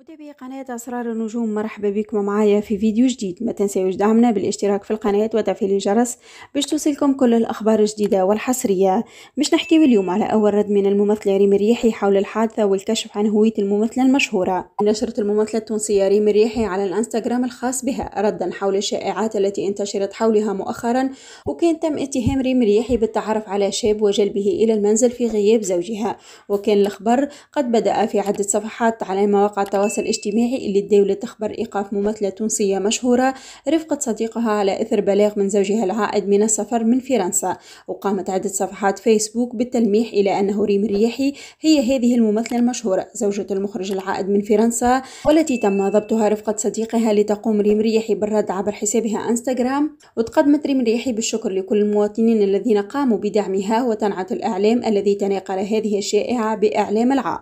متابعي قناة أسرار النجوم مرحبا بكم معايا في فيديو جديد ما تنسيوش دعمنا بالاشتراك في القناة وتفعيل الجرس باش توصلكم كل الأخبار الجديدة والحصرية باش نحكيو اليوم على أول رد من الممثلة ريم الريحي حول الحادثة والكشف عن هوية الممثلة المشهورة نشرت الممثلة التونسية ريم الريحي على الانستغرام الخاص بها ردا حول الشائعات التي انتشرت حولها مؤخرا وكان تم اتهام ريم الريحي بالتعرف على شاب وجلبه إلى المنزل في غياب زوجها وكان الخبر قد بدأ في عدة صفحات على مواقع التواصل التواصل الاجتماعي اللي الدولة تخبر إيقاف ممثلة تونسية مشهورة رفقة صديقها على إثر بلاغ من زوجها العائد من السفر من فرنسا وقامت عدة صفحات فيسبوك بالتلميح إلى أنه ريم الرياحي هي هذه الممثلة المشهورة زوجة المخرج العائد من فرنسا والتي تم ضبطها رفقة صديقها لتقوم ريم رياحي بالرد عبر حسابها انستغرام وتقدمت ريم رياحي بالشكر لكل المواطنين الذين قاموا بدعمها وتنعت الإعلام الذي تناقل هذه الشائعة بإعلام العار